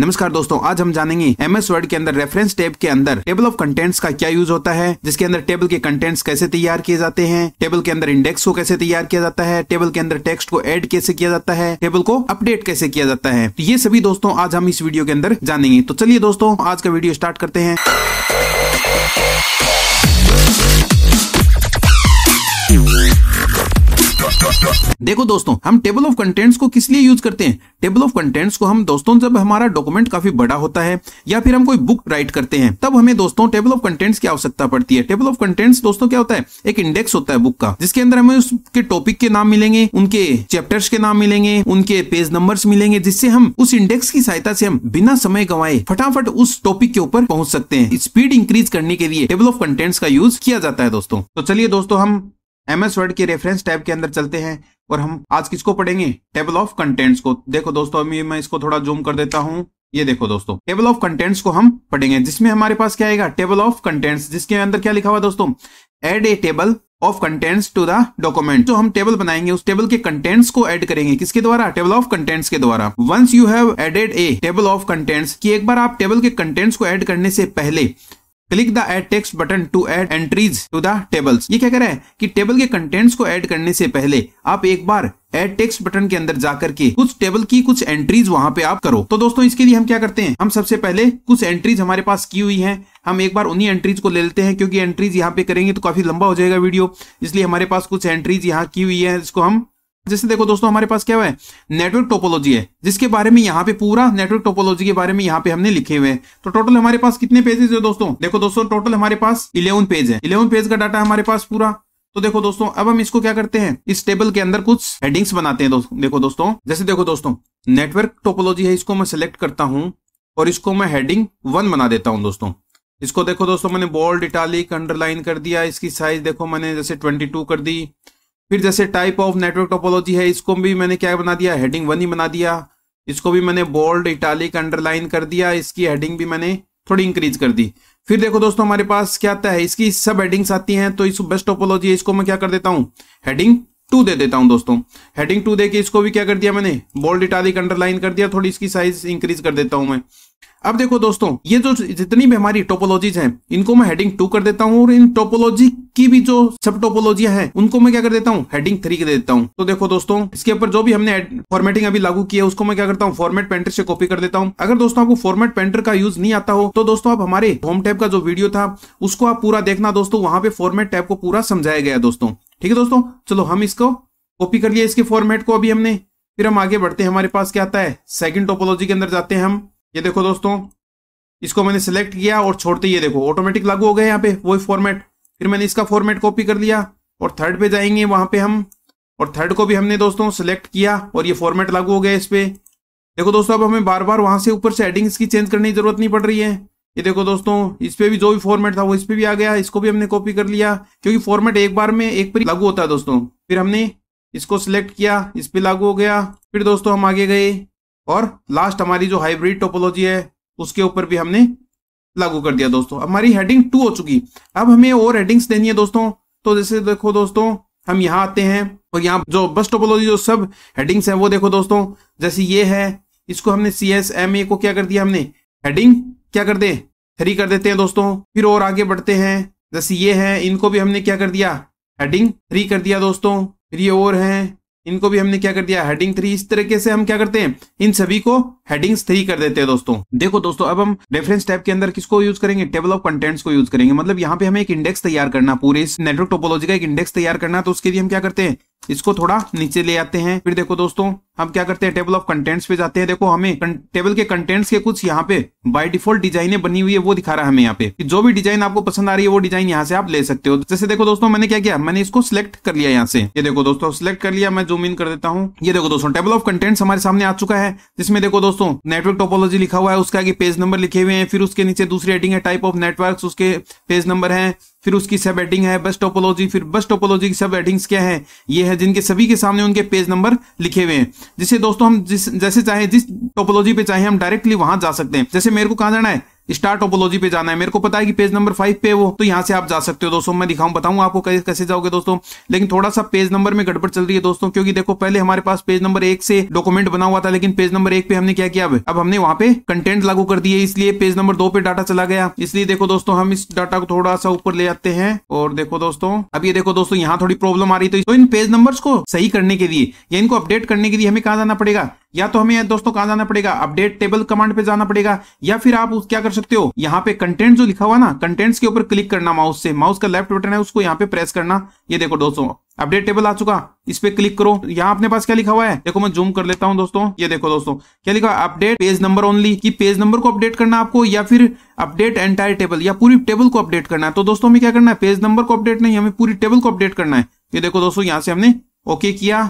नमस्कार दोस्तों आज हम जानेंगे एम एस वर्ड के अंदर रेफरेंस टेब के अंदर टेबल ऑफ कंटेंट्स का क्या यूज होता है जिसके अंदर टेबल के कंटेंट्स कैसे तैयार किए जाते हैं टेबल के अंदर इंडेक्स को कैसे तैयार किया जाता है टेबल के अंदर टेक्स्ट को एड कैसे किया जाता है टेबल को अपडेट कैसे किया जाता है तो ये सभी दोस्तों आज हम इस वीडियो के अंदर जानेंगे तो चलिए दोस्तों आज का वीडियो स्टार्ट करते हैं देखो दोस्तों हम टेबल ऑफ कंटेंट्स को किस लिए यूज करते हैं टेबल ऑफ कंटेंट्स को हम दोस्तों जब हमारा डॉक्यूमेंट काफी बड़ा होता है या फिर हम कोई बुक राइट करते हैं तब हमें दोस्तों टेबल ऑफ कंटेंट्स की आवश्यकता पड़ती है टेबल ऑफ कंटेंट्स दोस्तों क्या होता है एक इंडेक्स होता है बुक का जिसके अंदर हमें उसके टॉपिक के नाम मिलेंगे उनके चैप्टर्स के नाम मिलेंगे उनके पेज नंबर मिलेंगे जिससे हम उस इंडेक्स की सहायता से हम बिना समय गवाए फटाफट उस टॉपिक के ऊपर पहुंच सकते हैं स्पीड इंक्रीज करने के लिए टेबल ऑफ कंटेंट्स का यूज किया जाता है दोस्तों तो चलिए दोस्तों हम एम एस वर्ड के रेफरेंस टैब के अंदर चलते हैं और हम आज किसको पढ़ेंगे टेबल ऑफ कंटेंट्स को देखो दोस्तों अभी मैं इसको थोड़ा जूम कर देता हूं ये देखो दोस्तों टेबल ऑफ कंटेंट्स को हम पढ़ेंगे जिसमें हमारे पास क्या आएगा टेबल ऑफ कंटेंट्स जिसके अंदर क्या लिखा हुआ दोस्तों add a table of contents to the document जो हम टेबल बनाएंगे उस टेबल के कंटेंट्स को ऐड करेंगे किसके द्वारा टेबल ऑफ कंटेंट्स के द्वारा once you have added a table of contents कि एक बार आप टेबल के कंटेंट्स को ऐड करने से पहले click the add text button to add entries to the tables ये क्या कर रहा है कि टेबल के कंटेंट्स को ऐड करने से पहले आप एक बार एड टेक्स्ट बटन के अंदर जाकर के कुछ टेबल की कुछ एंट्रीज वहां पे आप करो तो दोस्तों इसके लिए हम क्या करते हैं हम सबसे पहले कुछ एंट्रीज हमारे पास की हुई हैं हम एक बार उन्हीं एंट्रीज को ले लेते हैं क्योंकि एंट्रीज यहाँ पे करेंगे तो काफी लंबा हो जाएगा वीडियो इसलिए हमारे पास कुछ एंट्रीज यहाँ की हुई है इसको हम जैसे देखो दोस्तों हमारे पास क्या है नेटवर्क टोपोलॉजी है जिसके बारे में यहाँ पे पूरा नेटवर्क टोपोलॉजी के बारे में यहाँ पे हमने लिखे हुए हैं तो टोटल हमारे पास कितने पेजेस है दोस्तों देखो दोस्तों टोटल हमारे पास इलेवन पेज है इलेवन पेज का डाटा हमारे पास पूरा तो देखो दोस्तों अब हम इसको क्या करते हैं इस टेबल के अंदर कुछ हेडिंग्स बनाते हैं दोस्तों देखो दोस्तों जैसे देखो दोस्तों नेटवर्क टोपोलॉजी है इसको मैं सिलेक्ट करता हूं और इसको मैं हेडिंग वन बना देता हूं दोस्तों इसको देखो दोस्तों मैंने बोल्ड इटालिक अंडरलाइन कर दिया इसकी साइज देखो मैंने जैसे ट्वेंटी कर दी फिर जैसे टाइप ऑफ नेटवर्क टोपोलॉजी है इसको भी मैंने क्या बना दिया हेडिंग वन ही बना दिया इसको भी मैंने बोल्ड इटालिक अंडरलाइन कर दिया इसकी हेडिंग भी मैंने थोड़ी इंक्रीज कर दी फिर देखो दोस्तों हमारे पास क्या आता है इसकी सब हेडिंग्स आती हैं तो इस बेस्ट टोपोलॉजी इसको मैं क्या कर देता हूँ हेडिंग टू दे देता हूं दोस्तों हेडिंग टू दे के इसको भी क्या कर दिया मैंने बोल्ड इटालिक अंडरलाइन कर दिया थोड़ी इसकी साइज इंक्रीज कर देता हूं मैं अब देखो दोस्तों ये जो जितनी भी हमारी टोपोलॉजीज हैं इनको मैं हेडिंग टू कर देता हूं और इन टोपोलॉजी की भी जो सब टोपोलॉजिया है उनको मैं क्या कर देता हूं हेडिंग थ्री कर देता हूं तो देखो दोस्तों इसके ऊपर जो भी हमने फॉर्मेटिंग अभी लागू किया उसको मैं क्या करता हूं फॉर्मेट पेंटर से कॉपी कर देता हूं अगर दोस्तों आपको फॉर्मेट पेंटर का यूज नहीं आता हो तो दोस्तों आप हमारे होम टैब का जो वीडियो था उसको आप पूरा देखना दोस्तों वहां पे फॉर्मेट टैब को पूरा समझाया गया दोस्तों ठीक है दोस्तों चलो हम इसको कॉपी कर लिया इसके फॉर्मेट को अभी हमने फिर हम आगे बढ़ते हैं हमारे पास क्या आता है सेकंड टोपोलॉजी के अंदर जाते हैं हम ये देखो दोस्तों इसको मैंने सेलेक्ट किया और छोड़ते ये देखो ऑटोमेटिक लागू हो गया यहाँ पे वही फॉर्मेट फिर मैंने इसका फॉर्मेट कॉपी कर लिया और थर्ड पे जाएंगे वहां पे हम और थर्ड को भी हमने दोस्तों सेलेक्ट किया और ये फॉर्मेट लागू हो गया इस पर देखो दोस्तों अब हमें बार बार वहां से ऊपर से हेडिंग्स की चेंज करने की जरूरत नहीं पड़ रही है ये देखो दोस्तों इस पे भी जो भी फॉर्मेट था वो इस पे भी आ गया इसको भी हमने कॉपी कर लिया क्योंकि फॉर्मेट एक बार में एक पर लागू होता है दोस्तों फिर हमने इसको सिलेक्ट किया इस पे लागू हो गया फिर दोस्तों हम आगे गए और लास्ट हमारी जो हाइब्रिड टोपोलॉजी है उसके ऊपर भी हमने लागू कर दिया दोस्तों हमारी हेडिंग टू हो चुकी अब हमें और हेडिंग्स देनी है दोस्तों तो जैसे देखो दोस्तों हम यहाँ आते हैं और यहाँ जो बस टोपोलॉजी जो सब हेडिंग्स है वो देखो दोस्तों जैसे ये है इसको हमने सी एस एम ए को क्या कर दिया हमने हेडिंग क्या कर दें थ्री कर देते हैं दोस्तों फिर और आगे बढ़ते हैं जैसे ये हैं इनको भी हमने क्या कर दिया हेडिंग थ्री कर दिया दोस्तों फिर ये और हैं इनको भी हमने क्या कर दिया हेडिंग थ्री इस तरीके से हम क्या करते हैं इन सभी को हेडिंग थ्री कर देते हैं दोस्तों देखो दोस्तों अब हम रेफरेंस टाइप के अंदर किसको यूज करेंगे टेबल ऑफ कंटेंट्स को यूज करेंगे मतलब यहाँ पे हमें एक इंडेक्स तैयार करना पूरे इस नेटवर्क टोपोलॉजी का एक इंडेक्स तैयार करना तो उसके लिए हम क्या करते हैं इसको थोड़ा नीचे ले आते हैं फिर देखो दोस्तों हम क्या करते हैं टेबल ऑफ कंटेंट्स पे जाते हैं देखो हमें टेबल के कंटेंट्स के कुछ यहाँ पे बाय डिफॉल्ट डिजाइने बनी हुई है वो दिखा रहा है हमें यहाँ पे कि जो भी डिजाइन आपको पसंद आ रही है वो डिजाइन यहाँ से आप ले सकते हो जैसे देखो दोस्तों मैंने क्या किया मैंने इसको सिलेक्ट कर लिया यहाँ से ये देखो दोस्तों सिलेक्ट कर लिया मैं जूम इन कर देता हूँ ये देखो दोस्तों टेबल ऑफ कंटेंट्स हमारे सामने आ चुका है जिसमें देखो दोस्तों नेटवर्क टोपोलॉजी लिखा हुआ है उसका पेज नंबर लिखे हुए हैं फिर उसके नीचे दूसरी एडिंग है टाइप ऑफ नेटवर्क उसके पेज नंबर है फिर उसकी सब एडिंग है बस टोपोलॉजी फिर बस टोपोलॉजी की सब एडिंग्स क्या है ये है जिनके सभी के सामने उनके पेज नंबर लिखे हुए हैं जिसे दोस्तों हम जिस जैसे चाहे जिस टोपोलॉजी पे चाहे हम डायरेक्टली वहां जा सकते हैं जैसे मेरे को कहा जाना है स्टार टोपोलॉजी पे जाना है मेरे को पता है कि पेज नंबर फाइव पे वो तो यहाँ से आप जा सकते हो दोस्तों मैं दिखाऊं बताऊं आपको कैसे कैसे जाओगे दोस्तों लेकिन थोड़ा सा पेज नंबर में गड़बड़ चल रही है दोस्तों क्योंकि देखो पहले हमारे पास पेज नंबर एक से डॉक्यूमेंट बना हुआ था लेकिन पेज नंबर एक पे हमने क्या किया अब हमने वहां पे कंटेंट लागू कर दिए इसलिए पेज नंबर दो पे डाटा चला गया इसलिए देखो दोस्तों हम इस डाटा को थोड़ा सा ऊपर ले जाते हैं और देखो दोस्तों अब ये देखो दोस्तों यहाँ थोड़ी प्रॉब्लम आ रही तो इन पेज नंबर को सही करने के लिए या इनको अपडेट करने के लिए हमें कहा जाना पड़ेगा या तो हमें दोस्तों कहा जाना पड़ेगा अपडेट टेबल कमांड पे जाना पड़ेगा या फिर आप उस क्या कर सकते हो यहाँ पे कंटेंट जो लिखा हुआ ना कंटेंट्स के ऊपर क्लिक करना माउस से माउस का लेफ्ट बटन है उसको यहाँ पे प्रेस करना ये देखो दोस्तों अपडेट टेबल आ चुका इस पे क्लिक करो यहाँ अपने पास क्या लिखा हुआ है देखो मैं जूम कर लेता हूँ दोस्तों ये देखो दोस्तों क्या लिखा अपडेट पेज नंबर ओनली की पेज नंबर को अपडेट करना आपको या फिर अपडेट एंटायर टेबल या पूरी टेबल को अपडेट करना है तो दोस्तों हमें क्या करना है पेज नंबर को अपडेट नहीं हमें पूरी टेबल को अपडेट करना है ये देखो दोस्तों यहाँ से हमने ओके किया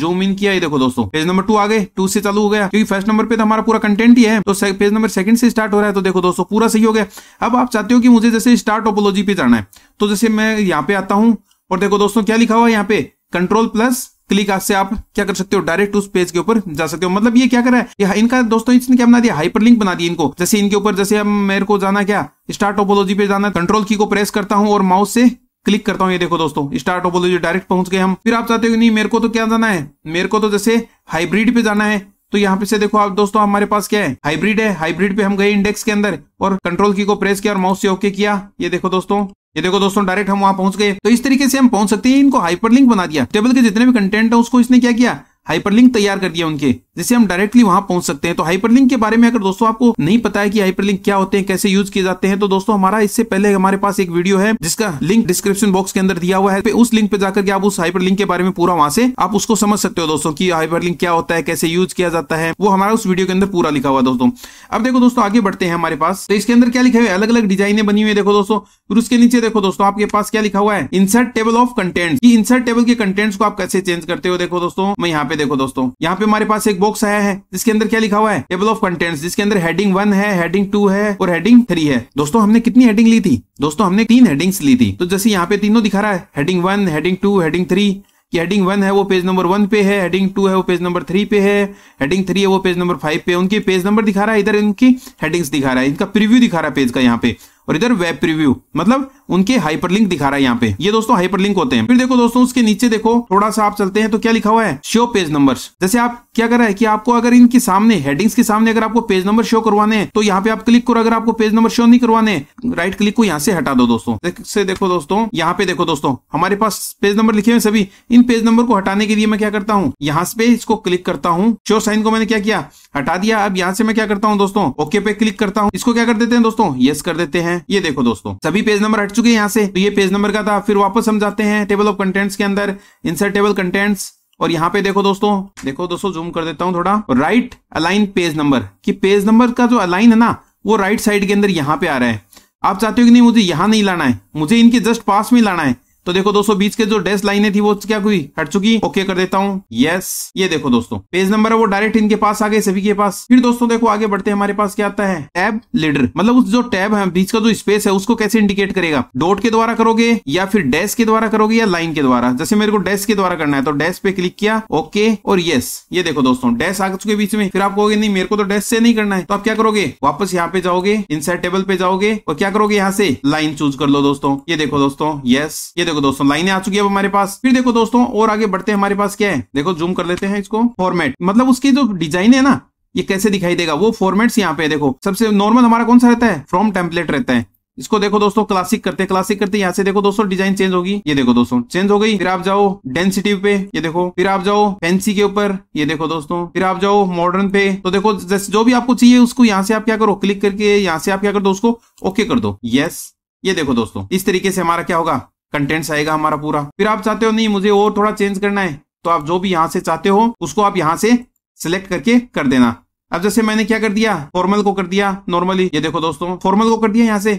जूम इन किया ही देखो दोस्तों पेज नंबर टू आ गए टू से चालू हो गया क्योंकि फर्स्ट नंबर पे तो हमारा पूरा कंटेंट ही है तो पेज नंबर सेकंड से स्टार्ट हो रहा है तो देखो दोस्तों पूरा सही हो गया अब आप चाहते हो कि मुझे जैसे स्टार्ट ओपोलॉजी पे जाना है तो जैसे मैं यहाँ पे आता हूँ और देखो दोस्तों क्या लिखा हुआ है यहाँ पे कंट्रोल प्लस क्लिक आज से आप क्या कर सकते हो डायरेक्ट उस पेज के ऊपर जा सकते हो मतलब ये क्या कर रहा है इनका दोस्तों इसने क्या बना दिया हाइपर लिंक बना दिया इनको जैसे इनके ऊपर जैसे हम मेरे को जाना क्या स्टार्ट ओपोलॉजी पे जाना कंट्रोल की को प्रेस करता हूँ और माउस से क्लिक करता हूं ये देखो दोस्तों स्टार्ट जो डायरेक्ट पहुंच गए हम फिर आप चाहते हो नहीं मेरे को तो क्या जाना है मेरे को तो जैसे हाइब्रिड पे जाना है तो यहाँ पे से देखो आप दोस्तों हमारे पास क्या है हाइब्रिड है हाइब्रिड पे हम गए इंडेक्स के अंदर और कंट्रोल की को प्रेस किया और माउस से ओके किया ये देखो दोस्तों ये देखो दोस्तों डायरेक्ट हम वहां पहुंच गए तो इस तरीके से हम पहुंच सकते हैं इनको हाइपरलिंक बना दिया टेबल के जितने भी कंटेंट है उसको इसने क्या किया हाइपरलिंक तैयार कर दिया उनके जिससे हम डायरेक्टली वहां पहुंच सकते हैं तो हाइपरलिंक के बारे में अगर दोस्तों आपको नहीं पता है कि हाइपरलिंक क्या होते हैं कैसे यूज किए जाते हैं तो दोस्तों हमारा इससे पहले हमारे पास एक वीडियो है जिसका लिंक डिस्क्रिप्शन बॉक्स के अंदर दिया हुआ है पे तो उस लिंक पे जाकर के आप उस हाइपर के बारे में पूरा वहां से आप उसको समझ सकते हो दोस्तों की हाइपर क्या होता है कैसे यूज किया जाता है वो हमारा उस वीडियो के अंदर पूरा लिखा हुआ दोस्तों अब देखो दोस्तों आगे बढ़ते हैं हमारे पास तो इसके अंदर क्या लिखा हुआ है अलग अलग डिजाइने बनी हुई है देखो दोस्तों फिर उसके नीचे देखो दोस्तों आपके पास क्या लिखा हुआ है insert table of content insert table के कंटेंट्स को आप कैसे चेंज करते हो देखो दोस्तों मैं यहाँ पे देखो दोस्तों यहाँ पे हमारे पास एक बॉक्स आया है जिसके अंदर क्या लिखा हुआ है टेबल ऑफ कंटेंट्स जिसके अंदर हेडिंग वन है हेडिंग टू है और हेडिंग थ्री है दोस्तों हमने कितनी हेडिंग ली थी दोस्तों हमने तीन हेडिंग्स ली थी तो जैसे यहाँ पे तीनों दिखा रहा है one heading two heading three कि हेडिंग वन है वो पेज नंबर वन पे है हेडिंग टू है वो पेज नंबर थ्री पे है हेडिंग थ्री है वो पेज नंबर फाइव पे उनके पेज नंबर दिखा रहा है इधर इनकी हेडिंग्स दिखा रहा है इनका प्रीव्यू दिखा रहा है पेज का यहाँ पे और इधर वेब प्रीव्यू मतलब उनके हाइपरलिंक दिखा रहा है यहाँ पे ये दोस्तों हाइपरलिंक होते हैं फिर देखो दोस्तों उसके नीचे देखो थोड़ा सा आप चलते हैं तो क्या लिखा हुआ है शो पेज नंबर जैसे आप क्या करा है कि आपको अगर इनके सामने हेडिंग्स के सामने अगर आपको पेज नंबर शो करवाने हैं तो यहाँ पे आप क्लिक करो अगर आपको पेज नंबर शो नहीं करवाने राइट क्लिक को यहाँ से हटा दो दोस्तों से देखो दोस्तों यहाँ पे देखो दोस्तों हमारे पास पेज नंबर लिखे हुए सभी इन पेज नंबर को हटाने के लिए मैं क्या करता हूँ यहाँ पे इसको क्लिक करता हूँ शो साइन को मैंने क्या किया हटा दिया अब यहाँ से मैं क्या करता हूँ दोस्तों ओके पे क्लिक करता हूँ इसको क्या कर देते हैं दोस्तों यस कर देते हैं ये देखो दोस्तों सभी पेज नंबर हट चुके हैं यहाँ से तो ये पेज नंबर का था फिर वापस हम जाते हैं टेबल ऑफ कंटेंट्स के अंदर इंसर्ट टेबल कंटेंट्स और यहाँ पे देखो दोस्तों देखो दोस्तों जूम कर देता हूँ थोड़ा राइट अलाइन पेज नंबर कि पेज नंबर का जो अलाइन है ना वो राइट साइड के अंदर यहाँ पे आ रहा है आप चाहते हो कि नहीं मुझे यहाँ नहीं लाना है मुझे इनके जस्ट पास में लाना है तो देखो दोस्तों बीच के जो डेस लाइने थी वो क्या हुई हट चुकी ओके कर देता हूँ यस ये देखो दोस्तों पेज नंबर है वो डायरेक्ट इनके पास आ गए सभी के पास फिर दोस्तों देखो आगे बढ़ते हैं हमारे पास क्या आता है टैब लीडर मतलब उस जो टैब है बीच का जो स्पेस है उसको कैसे इंडिकेट करेगा डॉट के द्वारा करोगे या फिर डैश के द्वारा करोगे या लाइन के द्वारा जैसे मेरे को डेस्क के द्वारा करना है तो डेस्क पे क्लिक किया ओके और यस ये देखो दोस्तों डेस्क आ चुके बीच में फिर आप कहोगे नहीं मेरे को तो डेस्क से नहीं करना है तो आप क्या करोगे वापस यहाँ पे जाओगे इनसाइड टेबल पे जाओगे और क्या करोगे यहाँ से लाइन चूज कर लो दोस्तों ये देखो दोस्तों यस ये देखो दोस्तों लाइने आ चुकी है हमारे पास फिर देखो दोस्तों और आगे बढ़ते हमारे पास क्या है देखो जूम कर लेते हैं इसको फॉर्मेट मतलब उसकी जो डिजाइन है ना ये कैसे दिखाई देगा वो फॉर्मेट्स यहाँ पे देखो सबसे नॉर्मल हमारा कौन सा रहता है फ्रॉम टेम्पलेट रहता है इसको देखो दोस्तों क्लासिक करते क्लासिक करते यहाँ से देखो दोस्तों डिजाइन चेंज होगी ये देखो दोस्तों चेंज हो गई फिर आप जाओ डेंसिटी पे ये देखो फिर आप जाओ फैंसी के ऊपर ये देखो दोस्तों फिर आप जाओ मॉडर्न पे तो देखो जैसे जो भी आपको चाहिए उसको यहाँ से आप क्या करो क्लिक करके यहाँ से आप क्या कर दो उसको ओके कर दो यस ये देखो दोस्तों इस तरीके से हमारा क्या होगा कंटेंट्स आएगा हमारा पूरा फिर आप चाहते हो नहीं मुझे और थोड़ा चेंज करना है तो आप जो भी यहाँ से चाहते हो उसको आप यहाँ से सिलेक्ट करके कर देना अब जैसे मैंने क्या कर दिया फॉर्मल को कर दिया नॉर्मली ये देखो दोस्तों फॉर्मल को कर दिया यहाँ से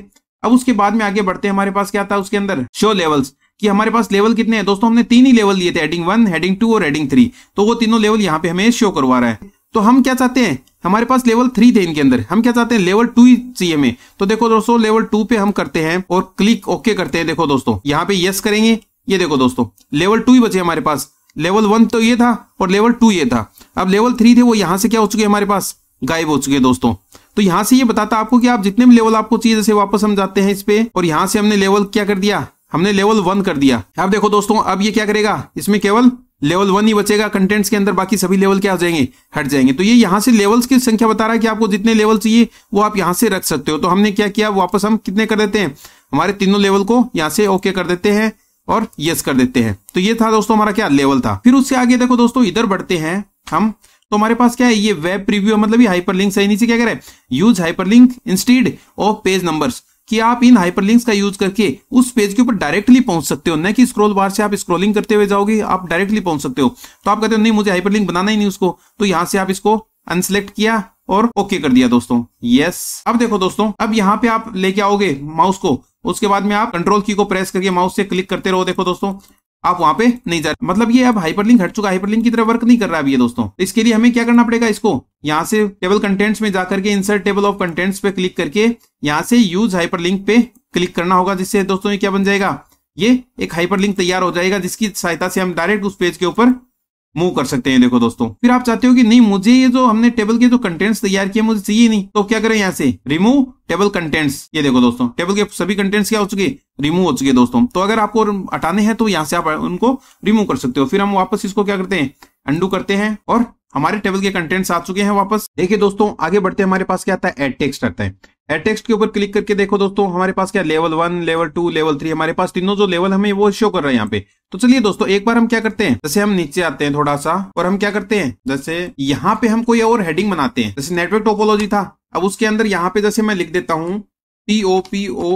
अब उसके बाद में आगे बढ़ते हैं हमारे पास क्या था उसके अंदर शो लेवल्स कि हमारे पास लेवल कितने हैं दोस्तों हमने तीन ही लेवल लिए थे हेडिंग वन हेडिंग टू और हेडिंग थ्री तो वो तीनों लेवल यहाँ पे हमें शो करवा रहा है तो हम क्या चाहते हैं हमारे पास लेवल थ्री थे इनके अंदर हम क्या चाहते हैं लेवल टू ही चाहिए हमें तो देखो दोस्तों लेवल टू पे हम करते हैं और क्लिक ओके करते हैं देखो दोस्तों यहाँ पे यस करेंगे ये देखो दोस्तों लेवल टू ही बचे हमारे पास लेवल वन तो ये था और लेवल टू ये था अब लेवल थ्री थे वो यहां से क्या हो चुके हमारे पास गायब हो चुके दोस्तों तो यहां से ये बताता आपको कि आप जितने भी लेवल आपको चाहिए जैसे वापस हम जाते हैं इस पे और यहां से हमने लेवल क्या कर दिया हमने लेवल वन कर दिया अब देखो दोस्तों अब ये क्या करेगा इसमें केवल लेवल वन ही बचेगा कंटेंट्स के अंदर बाकी सभी लेवल क्या हो जाएंगे हट जाएंगे तो ये यहां से लेवल्स की संख्या बता रहा है कि आपको जितने लेवल चाहिए वो आप यहां से रख सकते हो तो हमने क्या किया वापस हम कितने कर देते हैं हमारे तीनों लेवल को यहां से ओके कर देते हैं और यस कर देते हैं तो ये था दोस्तों हमारा क्या लेवल था फिर उससे आगे देखो दोस्तों इधर बढ़ते हैं हम तो हमारे पास क्या है ये वेब प्रीव्यू मतलब ये हाइपरलिंक्स सही नीचे क्या कह रहे हैं use hyperlink instead of page numbers कि आप इन हाइपरलिंक्स का यूज करके उस पेज के ऊपर डायरेक्टली पहुंच सकते हो न कि स्क्रॉल बार से आप स्क्रॉलिंग करते हुए जाओगे आप डायरेक्टली पहुंच सकते हो तो आप कहते हो नहीं मुझे हाइपरलिंक बनाना ही नहीं उसको तो यहां से आप इसको अनसेलेक्ट किया और ओके कर दिया दोस्तों यस अब देखो दोस्तों अब यहाँ पे आप लेके आओगे माउस को उसके बाद में आप कंट्रोल की को प्रेस करके माउस से क्लिक करते रहो देखो दोस्तों आप वहां पे नहीं जा रहे मतलब ये अब हाइपरलिंक हट चुका हाइपरलिंक की तरह वर्क नहीं कर रहा है ये दोस्तों इसके लिए हमें क्या करना पड़ेगा इसको यहां से टेबल कंटेंट्स में जाकर के इंसर्ट टेबल ऑफ कंटेंट्स पे क्लिक करके यहां से यूज हाइपरलिंक पे क्लिक करना होगा जिससे दोस्तों ये क्या बन जाएगा ये एक हाइपरलिंक तैयार हो जाएगा जिसकी सहायता से हम डायरेक्ट उस पेज के ऊपर मूव कर सकते हैं देखो दोस्तों फिर आप चाहते हो कि नहीं मुझे ये जो हमने टेबल के जो कंटेंट्स तैयार किए मुझे चाहिए नहीं तो क्या करें यहाँ से रिमूव टेबल कंटेंट्स ये देखो दोस्तों टेबल के सभी कंटेंट्स क्या हो चुके रिमूव हो चुके दोस्तों तो अगर आपको हटाने हैं तो यहाँ से आप उनको रिमूव कर सकते हो फिर हम वापस इसको क्या करते हैं अंडू करते हैं और हमारे टेबल के कंटेंट्स आ चुके हैं वापस देखिए दोस्तों आगे बढ़ते हमारे पास क्या आता है एड टेक्स्ट आता है एड टेक्स्ट के ऊपर क्लिक करके देखो दोस्तों हमारे पास क्या level one level two level three हमारे पास तीनों जो लेवल हमें वो शो कर रहे हैं यहाँ पे तो चलिए दोस्तों एक बार हम क्या करते हैं जैसे हम नीचे आते हैं थोड़ा सा और हम क्या करते हैं जैसे यहाँ पे हम कोई और हेडिंग बनाते हैं जैसे नेटवर्क टोपोलॉजी था अब उसके अंदर यहाँ पे जैसे मैं लिख देता हूँ P O P O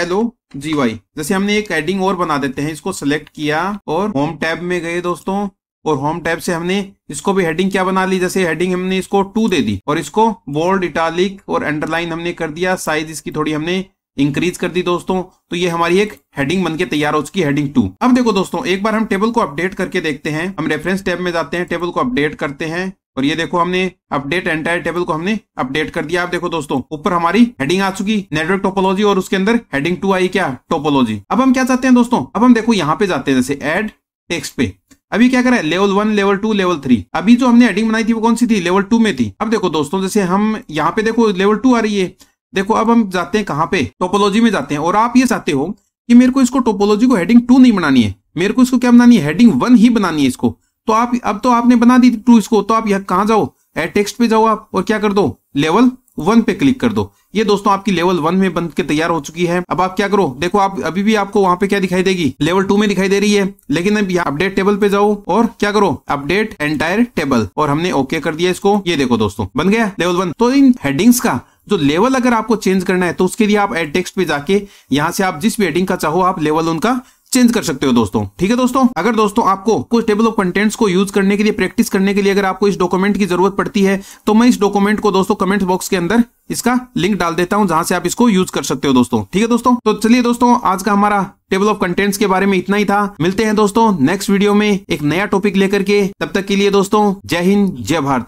L O G Y जैसे हमने एक हेडिंग और बना देते हैं इसको सिलेक्ट किया और होम टैब में गए दोस्तों और होम टैब से हमने इसको भी हेडिंग क्या बना ली जैसे हेडिंग हमने इसको टू दे दी और इसको बोल्ड इटालिक और अंडरलाइन हमने कर दिया साइज इसकी थोड़ी हमने इंक्रीज कर दी दोस्तों तो ये हमारी एक हेडिंग बनके तैयार हो चुकी हेडिंग टू अब देखो दोस्तों एक बार हम टेबल को अपडेट करके देखते हैं हम रेफरेंस टैब में जाते हैं टेबल को अपडेट करते हैं और ये देखो हमने अपडेट एंटायर टेबल को हमने अपडेट कर दिया आप देखो दोस्तों ऊपर हमारी हेडिंग आ चुकी नेटवर्क टोपोलॉजी और उसके अंदर हेडिंग टू आई क्या टोपोलॉजी अब हम क्या चाहते हैं दोस्तों अब हम देखो यहाँ पे जाते हैं जैसे एड टेक्स्ट पे अभी क्या करें level one level two level three अभी जो हमने एडिंग बनाई थी वो कौन सी थी लेवल टू में थी अब देखो दोस्तों जैसे हम यहाँ पे देखो लेवल टू आ रही है देखो अब हम जाते हैं कहाँ पे टोपोलॉजी में जाते हैं और आप ये चाहते हो कि मेरे को इसको टोपोलॉजी को हेडिंग टू नहीं बनानी है मेरे को इसको क्या बनानी है हेडिंग वन ही बनानी है इसको तो आप अब तो आपने बना दी टू इसको तो आप यहाँ कहाँ जाओ एड टेक्स्ट पे जाओ आप और क्या कर दो लेवल वन पे क्लिक कर दो ये दोस्तों आपकी लेवल वन में बन के तैयार हो चुकी है अब आप क्या करो देखो आप अभी भी आपको वहां पे क्या दिखाई देगी लेवल टू में दिखाई दे रही है लेकिन अब अपडेट टेबल पे जाओ और क्या करो अपडेट एंटायर टेबल और हमने ओके कर दिया इसको ये देखो दोस्तों बन गया लेवल वन तो इन हेडिंग्स का जो लेवल अगर आपको चेंज करना है तो उसके लिए आप एड टेक्स्ट पे जाके यहाँ से आप जिस भी हेडिंग का चाहो आप लेवल उनका चेंज कर सकते हो दोस्तों ठीक है दोस्तों अगर दोस्तों आपको कुछ टेबल ऑफ कंटेंट्स को यूज करने के लिए प्रैक्टिस करने के लिए अगर आपको इस डॉक्यूमेंट की जरूरत पड़ती है तो मैं इस डॉक्यूमेंट को दोस्तों कमेंट बॉक्स के अंदर इसका लिंक डाल देता हूं जहां से आप इसको यूज कर सकते हो दोस्तों ठीक है दोस्तों तो चलिए दोस्तों आज का हमारा टेबल ऑफ कंटेंट्स के बारे में इतना ही था मिलते हैं दोस्तों नेक्स्ट वीडियो में एक नया टॉपिक लेकर के तब तक के लिए दोस्तों जय हिंद जय भारत